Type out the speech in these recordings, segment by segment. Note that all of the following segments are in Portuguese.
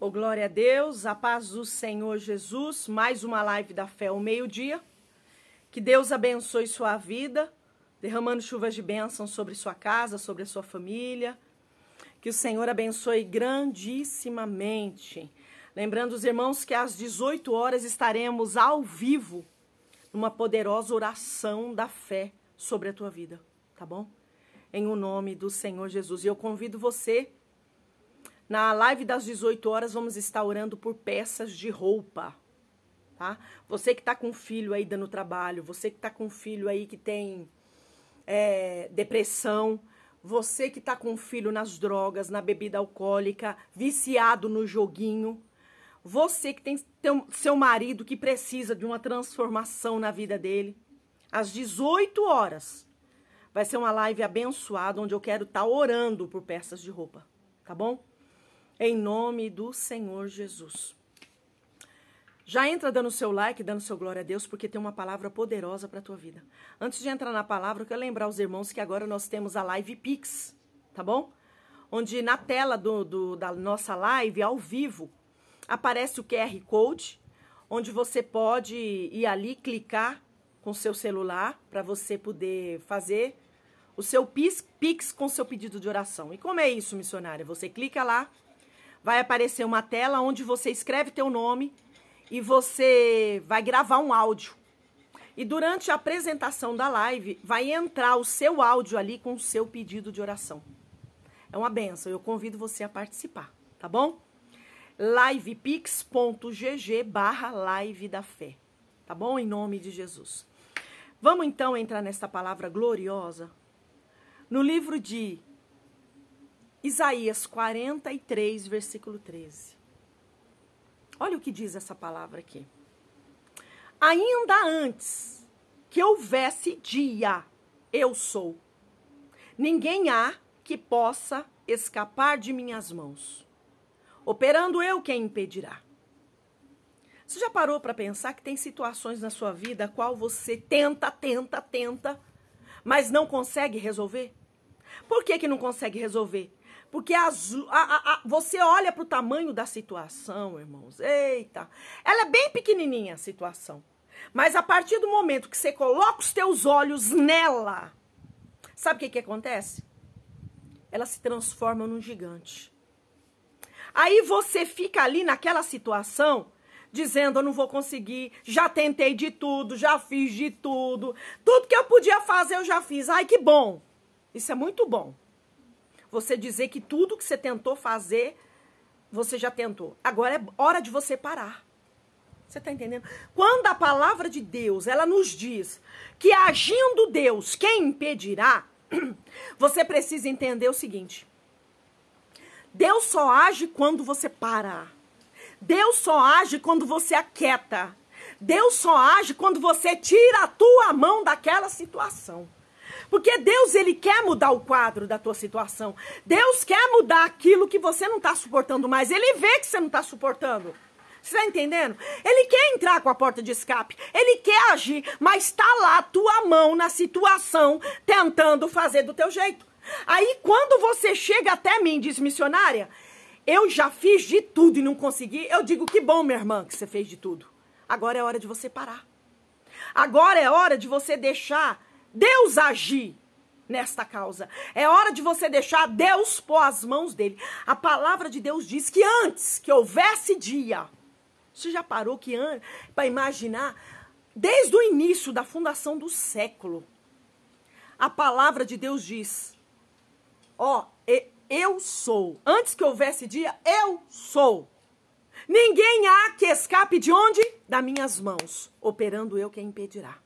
Ô, oh, glória a Deus, a paz do Senhor Jesus, mais uma live da fé ao meio-dia. Que Deus abençoe sua vida, derramando chuvas de bênção sobre sua casa, sobre a sua família. Que o Senhor abençoe grandissimamente. Lembrando os irmãos que às 18 horas estaremos ao vivo numa poderosa oração da fé sobre a tua vida, tá bom? Em o nome do Senhor Jesus. E eu convido você na live das 18 horas vamos estar orando por peças de roupa, tá? Você que tá com filho aí dando trabalho, você que tá com filho aí que tem é, depressão, você que tá com filho nas drogas, na bebida alcoólica, viciado no joguinho, você que tem teu, seu marido que precisa de uma transformação na vida dele, às 18 horas vai ser uma live abençoada onde eu quero estar tá orando por peças de roupa, tá bom? em nome do Senhor Jesus. Já entra dando seu like, dando seu glória a Deus, porque tem uma palavra poderosa para a tua vida. Antes de entrar na palavra, eu quero lembrar os irmãos que agora nós temos a Live Pix, tá bom? Onde na tela do, do, da nossa live, ao vivo, aparece o QR Code, onde você pode ir ali, clicar com seu celular, para você poder fazer o seu pix, pix com seu pedido de oração. E como é isso, missionária? Você clica lá, vai aparecer uma tela onde você escreve teu nome e você vai gravar um áudio. E durante a apresentação da live, vai entrar o seu áudio ali com o seu pedido de oração. É uma benção, eu convido você a participar, tá bom? livepix.gg barra live da fé, tá bom? Em nome de Jesus. Vamos então entrar nesta palavra gloriosa. No livro de Isaías 43, versículo 13. Olha o que diz essa palavra aqui. Ainda antes que houvesse dia, eu sou. Ninguém há que possa escapar de minhas mãos. Operando eu quem impedirá. Você já parou para pensar que tem situações na sua vida a qual você tenta, tenta, tenta, mas não consegue resolver? Por que, que não consegue resolver? Porque as, a, a, você olha para o tamanho da situação, irmãos. Eita! Ela é bem pequenininha a situação. Mas a partir do momento que você coloca os teus olhos nela, sabe o que, que acontece? Ela se transforma num gigante. Aí você fica ali naquela situação, dizendo: Eu não vou conseguir, já tentei de tudo, já fiz de tudo, tudo que eu podia fazer eu já fiz. Ai, que bom! Isso é muito bom. Você dizer que tudo que você tentou fazer, você já tentou. Agora é hora de você parar. Você está entendendo? Quando a palavra de Deus, ela nos diz que agindo Deus, quem impedirá? Você precisa entender o seguinte. Deus só age quando você para. Deus só age quando você aquieta. Deus só age quando você tira a tua mão daquela situação. Porque Deus, ele quer mudar o quadro da tua situação. Deus quer mudar aquilo que você não está suportando mais. Ele vê que você não está suportando. Você está entendendo? Ele quer entrar com a porta de escape, ele quer agir, mas está lá a tua mão na situação, tentando fazer do teu jeito. Aí quando você chega até mim, diz missionária, eu já fiz de tudo e não consegui, eu digo que bom, minha irmã, que você fez de tudo. Agora é hora de você parar. Agora é hora de você deixar Deus agir nesta causa. É hora de você deixar Deus pôr as mãos dele. A palavra de Deus diz que antes que houvesse dia, você já parou que para imaginar desde o início da fundação do século. A palavra de Deus diz: Ó, eu sou. Antes que houvesse dia, eu sou. Ninguém há que escape de onde? Das minhas mãos, operando eu quem impedirá.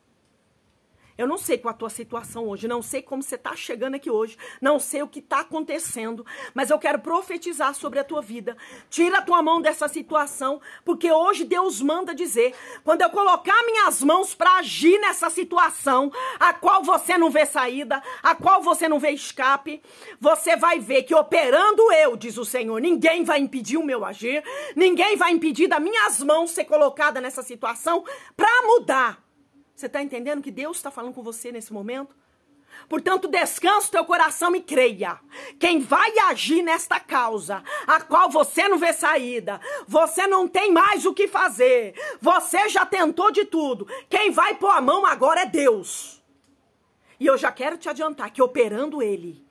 Eu não sei qual a tua situação hoje, não sei como você está chegando aqui hoje, não sei o que está acontecendo, mas eu quero profetizar sobre a tua vida. Tira a tua mão dessa situação, porque hoje Deus manda dizer: quando eu colocar minhas mãos para agir nessa situação, a qual você não vê saída, a qual você não vê escape, você vai ver que operando eu, diz o Senhor, ninguém vai impedir o meu agir, ninguém vai impedir das minhas mãos ser colocada nessa situação para mudar. Você está entendendo que Deus está falando com você nesse momento? Portanto, descansa o teu coração e creia. Quem vai agir nesta causa, a qual você não vê saída, você não tem mais o que fazer, você já tentou de tudo. Quem vai pôr a mão agora é Deus. E eu já quero te adiantar que operando Ele,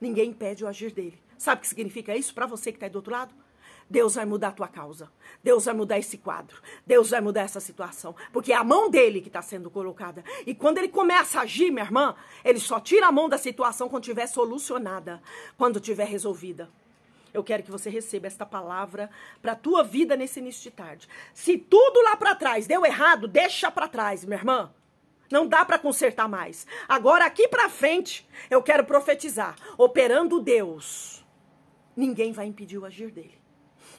ninguém impede o agir dele. Sabe o que significa isso para você que está aí do outro lado? Deus vai mudar a tua causa. Deus vai mudar esse quadro. Deus vai mudar essa situação. Porque é a mão dele que está sendo colocada. E quando ele começa a agir, minha irmã, ele só tira a mão da situação quando tiver solucionada, quando tiver resolvida. Eu quero que você receba esta palavra para tua vida nesse início de tarde. Se tudo lá para trás deu errado, deixa para trás, minha irmã. Não dá para consertar mais. Agora aqui para frente, eu quero profetizar, operando Deus. Ninguém vai impedir o agir dele.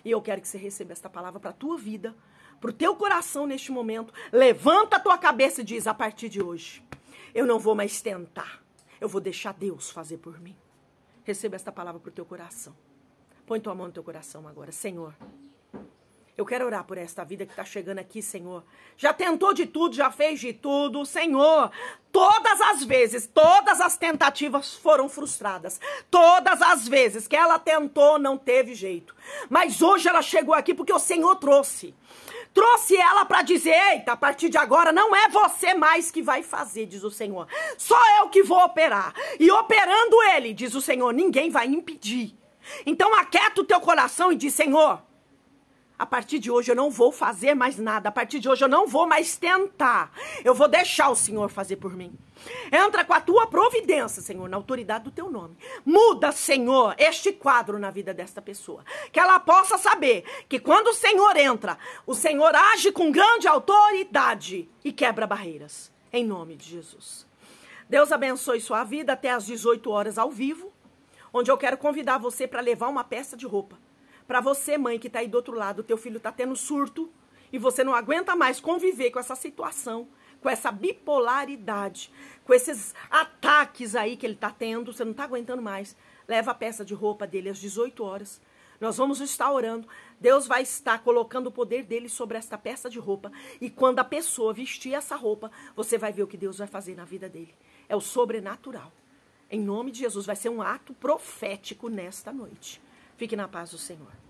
E eu quero que você receba esta palavra para a tua vida, para o teu coração neste momento. Levanta a tua cabeça e diz: a partir de hoje, eu não vou mais tentar. Eu vou deixar Deus fazer por mim. Receba esta palavra para o teu coração. Põe tua mão no teu coração agora. Senhor, eu quero orar por esta vida que está chegando aqui, Senhor. Já tentou de tudo, já fez de tudo, Senhor. Todas as vezes, todas as tentativas foram frustradas. Todas as vezes que ela tentou, não teve jeito. Mas hoje ela chegou aqui porque o Senhor trouxe. Trouxe ela para dizer: eita, a partir de agora não é você mais que vai fazer, diz o Senhor. Só eu que vou operar. E operando ele, diz o Senhor, ninguém vai impedir. Então aquieta o teu coração e diz: Senhor a partir de hoje eu não vou fazer mais nada. A partir de hoje eu não vou mais tentar. Eu vou deixar o Senhor fazer por mim. Entra com a tua providência, Senhor, na autoridade do teu nome. Muda, Senhor, este quadro na vida desta pessoa. Que ela possa saber que quando o Senhor entra, o Senhor age com grande autoridade e quebra barreiras. Em nome de Jesus. Deus abençoe sua vida até às 18 horas ao vivo, onde eu quero convidar você para levar uma peça de roupa para você, mãe, que está aí do outro lado, teu filho está tendo surto e você não aguenta mais conviver com essa situação, com essa bipolaridade, com esses ataques aí que ele está tendo, você não está aguentando mais. Leva a peça de roupa dele às 18 horas. Nós vamos estar orando. Deus vai estar colocando o poder dele sobre esta peça de roupa. E quando a pessoa vestir essa roupa, você vai ver o que Deus vai fazer na vida dele. É o sobrenatural. Em nome de Jesus, vai ser um ato profético nesta noite. Fique na paz do Senhor.